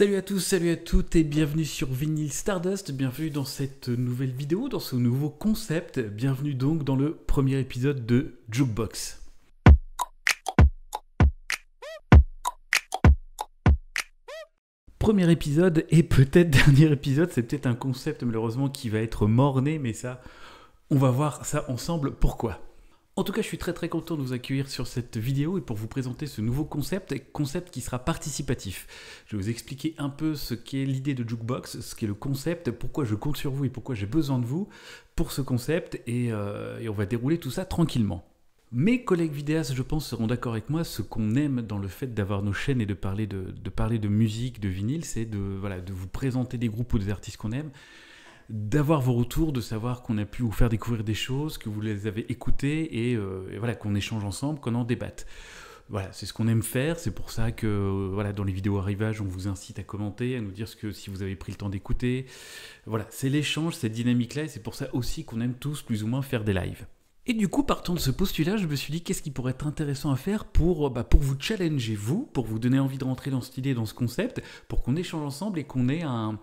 Salut à tous, salut à toutes et bienvenue sur Vinyl Stardust, bienvenue dans cette nouvelle vidéo, dans ce nouveau concept, bienvenue donc dans le premier épisode de Jukebox. Premier épisode et peut-être dernier épisode, c'est peut-être un concept malheureusement qui va être mort-né, mais ça, on va voir ça ensemble pourquoi. En tout cas, je suis très très content de vous accueillir sur cette vidéo et pour vous présenter ce nouveau concept, concept qui sera participatif. Je vais vous expliquer un peu ce qu'est l'idée de Jukebox, ce qu'est le concept, pourquoi je compte sur vous et pourquoi j'ai besoin de vous pour ce concept et, euh, on va dérouler tout ça tranquillement. Mes collègues vidéastes, je pense, seront d'accord avec moi. Ce qu'on aime dans le fait d'avoir nos chaînes et de parler de, parler de musique, de vinyle, c'est voilà, de vous présenter des groupes ou des artistes qu'on aime d'avoir vos retours, de savoir qu'on a pu vous faire découvrir des choses, que vous les avez écoutées et, euh, voilà, qu'on échange ensemble, qu'on en débatte. Voilà, c'est ce qu'on aime faire, c'est pour ça que euh, voilà, dans les vidéos arrivages, on vous incite à commenter, à nous dire ce que si vous avez pris le temps d'écouter. Voilà, c'est l'échange, cette dynamique-là, et c'est pour ça aussi qu'on aime tous plus ou moins faire des lives. Et du coup, partant de ce postulat, je me suis dit qu'est-ce qui pourrait être intéressant à faire pour, euh, bah, pour vous challenger, vous, pour vous donner envie de rentrer dans cette idée, dans ce concept, pour qu'on échange ensemble et qu'on ait un,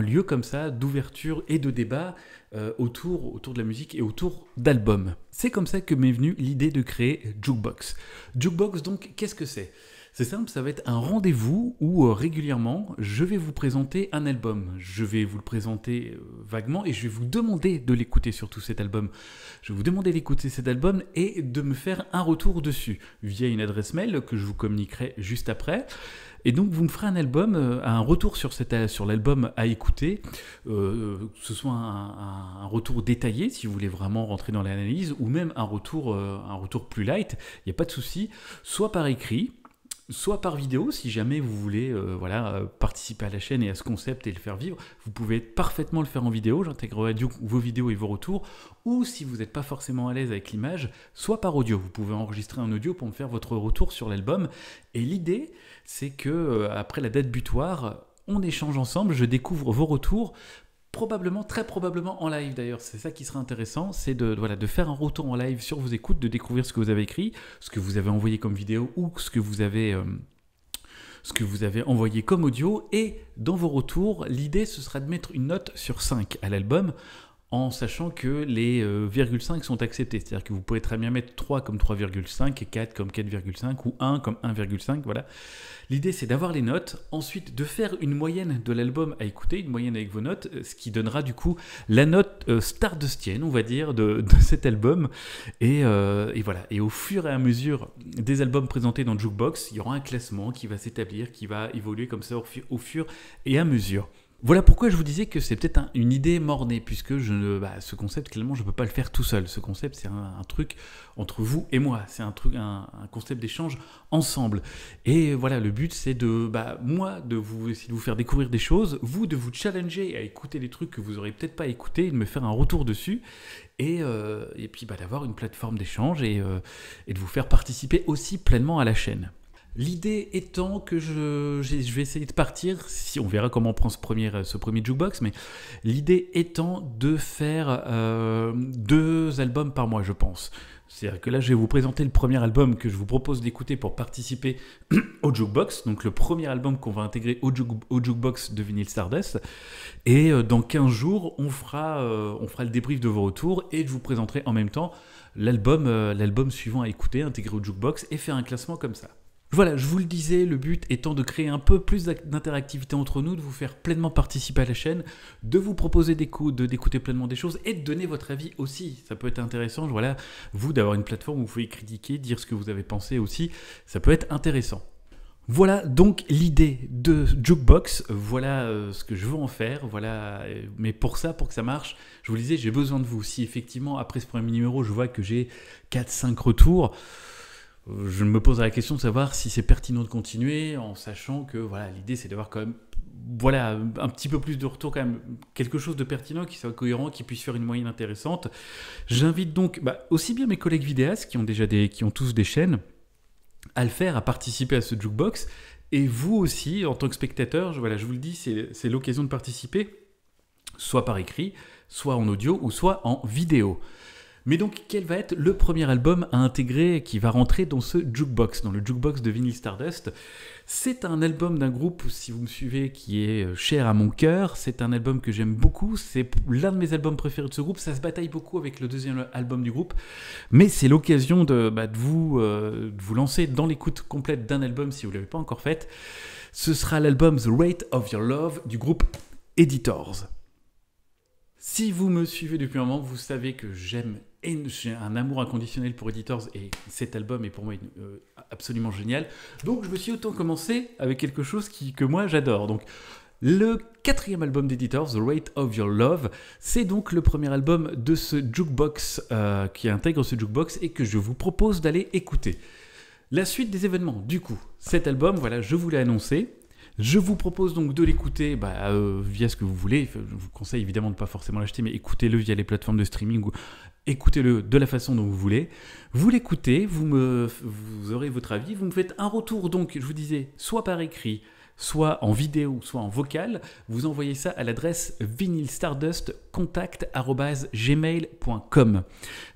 lieu comme ça d'ouverture et de débat euh, autour, autour de la musique et autour d'albums. C'est comme ça que m'est venue l'idée de créer Jukebox. Jukebox, donc, qu'est-ce que c'est c'est simple, ça va être un rendez-vous où euh, régulièrement je vais vous présenter un album. Je vais vous le présenter euh, vaguement et je vais vous demander de l'écouter sur tout cet album. Je vais vous demander d'écouter cet album et de me faire un retour dessus via une adresse mail que je vous communiquerai juste après. Et donc vous me ferez un album, euh, un retour sur, sur l'album à écouter, que ce soit un, retour détaillé si vous voulez vraiment rentrer dans l'analyse, ou même un retour, un retour plus light, il n'y a pas de souci, soit par écrit, soit par vidéo, si jamais vous voulez euh, voilà, euh, participer à la chaîne et à ce concept et le faire vivre, vous pouvez parfaitement le faire en vidéo, j'intégrerai vos vidéos et vos retours, ou si vous n'êtes pas forcément à l'aise avec l'image, soit par audio, vous pouvez enregistrer un audio pour me faire votre retour sur l'album, et l'idée c'est que euh, après la date butoir, on échange ensemble, je découvre vos retours, probablement, très probablement en live d'ailleurs. C'est ça qui sera intéressant, c'est de, voilà, de faire un retour en live sur vos écoutes, de découvrir ce que vous avez écrit, ce que vous avez envoyé comme vidéo ou ce que vous avez... Euh, ce que vous avez envoyé comme audio et dans vos retours, l'idée ce sera de mettre une note sur 5 à l'album en sachant que les 0,5 euh, sont acceptés. C'est-à-dire que vous pouvez très bien mettre 3 comme 3,5, et 4 comme 4,5 ou 1 comme 1,5. Voilà. L'idée c'est d'avoir les notes, ensuite de faire une moyenne de l'album à écouter, une moyenne avec vos notes, ce qui donnera du coup la note euh, star de Stienne, on va dire, de, cet album. Et, euh, et, voilà. Et au fur et à mesure des albums présentés dans Jukebox, il y aura un classement qui va s'établir, qui va évoluer comme ça au fur et à mesure. Voilà pourquoi je vous disais que c'est peut-être une idée mornée, puisque je ne, bah, ce concept, clairement, je ne peux pas le faire tout seul. Ce concept, c'est un, truc entre vous et moi. C'est un, truc, un, concept d'échange ensemble. Et voilà, le but, c'est de, bah, moi, de vous, essayer de vous faire découvrir des choses, vous, de vous challenger à écouter des trucs que vous n'aurez peut-être pas écouté, de me faire un retour dessus. Et, euh, puis bah, d'avoir une plateforme d'échange euh, et de vous faire participer aussi pleinement à la chaîne. L'idée étant que je, vais essayer de partir, si on verra comment on prend ce premier, euh, ce premier jukebox, mais l'idée étant de faire euh, deux albums par mois, je pense. C'est-à-dire que là, je vais vous présenter le premier album que je vous propose d'écouter pour participer au jukebox, donc le premier album qu'on va intégrer au, jukebox de Vinyl Stardust. Et euh, dans 15 jours, on fera, on fera le débrief de vos retours et je vous présenterai en même temps l'album l'album suivant à écouter, intégré au jukebox et faire un classement comme ça. Voilà, je vous le disais, le but étant de créer un peu plus d'interactivité entre nous, de vous faire pleinement participer à la chaîne, de vous proposer des coups, de d'écouter pleinement des choses et de donner votre avis aussi. Ça peut être intéressant, voilà, vous d'avoir une plateforme où vous pouvez critiquer, dire ce que vous avez pensé aussi, ça peut être intéressant. Voilà donc l'idée de Jukebox, voilà euh, ce que je veux en faire, voilà. Euh, mais pour ça, pour que ça marche, je vous le disais, j'ai besoin de vous. Si effectivement, après ce premier numéro, je vois que j'ai 4-5 retours, je me pose la question de savoir si c'est pertinent de continuer en sachant que voilà l'idée c'est d'avoir quand même voilà un petit peu plus de retour quand même quelque chose de pertinent qui soit cohérent qui puisse faire une moyenne intéressante j'invite donc bah, aussi bien mes collègues vidéastes qui ont déjà qui ont tous des chaînes à le faire à participer à ce jukebox et vous aussi en tant que spectateur je vous le dis c'est l'occasion de participer soit par écrit soit en audio ou soit en vidéo mais donc, quel va être le premier album à intégrer qui va rentrer dans ce jukebox, dans le jukebox de vinnie Stardust C'est un album d'un groupe, si vous me suivez, qui est euh, cher à mon cœur. C'est un album que j'aime beaucoup. C'est l'un de mes albums préférés de ce groupe. Ça se bataille beaucoup avec le deuxième album du groupe. Mais c'est l'occasion de, bah, vous, euh, vous lancer dans l'écoute complète d'un album si vous ne l'avez pas encore fait. Ce sera l'album The Rate of Your Love du groupe Editors. Si vous me suivez depuis un moment, vous savez que j'aime j'ai un amour inconditionnel pour Editors et cet album est pour moi euh, absolument génial. Donc je me suis autant commencé avec quelque chose qui, que moi j'adore. Donc le quatrième album d'Editors, The Rate of Your Love, c'est donc le premier album de ce jukebox euh, qui intègre ce jukebox et que je vous propose d'aller écouter. La suite des événements, du coup, cet album, voilà, je vous l'ai annoncé, je vous propose donc de l'écouter bah, euh, via ce que vous voulez. Je vous conseille évidemment de ne pas forcément l'acheter, mais écoutez-le via les plateformes de streaming ou écoutez-le de la façon dont vous voulez. Vous l'écoutez, vous, vous aurez votre avis, vous me faites un retour donc, je vous disais, soit par écrit, soit en vidéo, soit en vocal, vous envoyez ça à l'adresse vinylstardustcontact.gmail.com.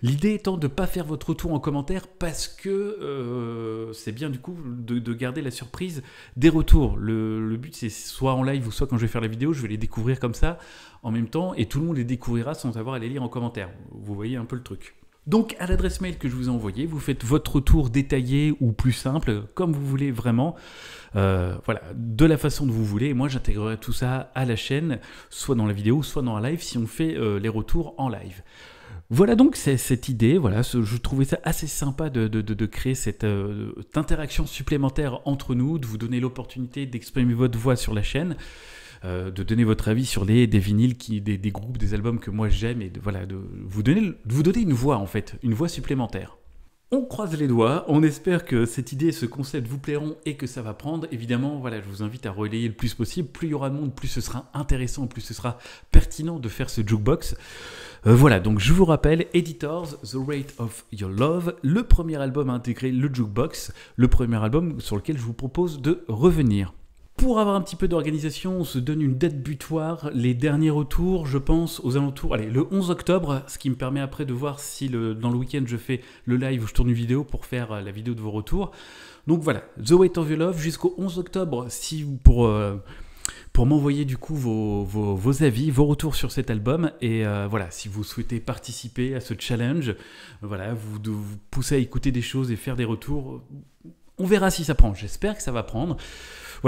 L'idée étant de ne pas faire votre retour en commentaire parce que euh, c'est bien du coup de, garder la surprise des retours. Le, le but c'est soit en live ou soit quand je vais faire la vidéo, je vais les découvrir comme ça en même temps et tout le monde les découvrira sans avoir à les lire en commentaire. Vous voyez un peu le truc. Donc à l'adresse mail que je vous ai envoyée, vous faites votre retour détaillé ou plus simple, comme vous voulez vraiment, euh, voilà, de la façon dont vous voulez. moi j'intégrerai tout ça à la chaîne, soit dans la vidéo, soit dans la live, si on fait euh, les retours en live. Voilà donc cette idée, voilà, je trouvais ça assez sympa de, créer euh, cette, interaction supplémentaire entre nous, de vous donner l'opportunité d'exprimer votre voix sur la chaîne. Euh, de donner votre avis sur les, des vinyles, qui, des, groupes, des albums que moi j'aime, et de, voilà, de vous, donner, une voix en fait, une voix supplémentaire. On croise les doigts, on espère que cette idée et ce concept vous plairont et que ça va prendre. Évidemment, voilà, je vous invite à relayer le plus possible. Plus il y aura de monde, plus ce sera intéressant, plus ce sera pertinent de faire ce jukebox. Euh, voilà, donc je vous rappelle, Editors, The Rate of Your Love, le premier album à intégrer le jukebox, le premier album sur lequel je vous propose de revenir. Pour avoir un petit peu d'organisation, on se donne une date butoir. Les derniers retours, je pense, aux alentours. Allez, le 11 octobre, ce qui me permet après de voir si dans le week-end je fais le live ou je tourne une vidéo pour faire euh, la vidéo de vos retours. Donc voilà, The Weight of Your Love jusqu'au 11 octobre, si pour. Euh, pour m'envoyer du coup vos, avis, vos retours sur cet album. Et euh, voilà, si vous souhaitez participer à ce challenge, voilà, vous, vous poussez à écouter des choses et faire des retours. On verra si ça prend. J'espère que ça va prendre.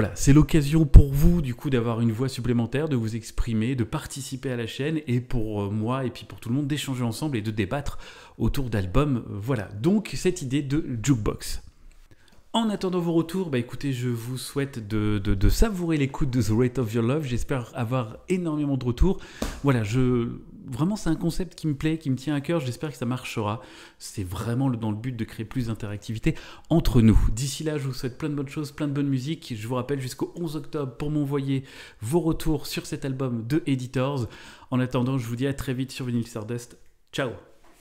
Voilà, c'est l'occasion pour vous du coup d'avoir une voix supplémentaire, de vous exprimer, de participer à la chaîne et pour euh, moi et puis pour tout le monde d'échanger ensemble et de débattre autour d'albums. Voilà, donc cette idée de jukebox. En attendant vos retours, bah écoutez, je vous souhaite de, de savourer l'écoute de The Rate of Your Love. J'espère avoir énormément de retours. Voilà, je vraiment, c'est un concept qui me plaît, qui me tient à cœur. J'espère que ça marchera. C'est vraiment dans le but de créer plus d'interactivité entre nous. D'ici là, je vous souhaite plein de bonnes choses, plein de bonnes musiques. Je vous rappelle jusqu'au 11 octobre pour m'envoyer vos retours sur cet album de Editors. En attendant, je vous dis à très vite sur Vinyl Stardust. Ciao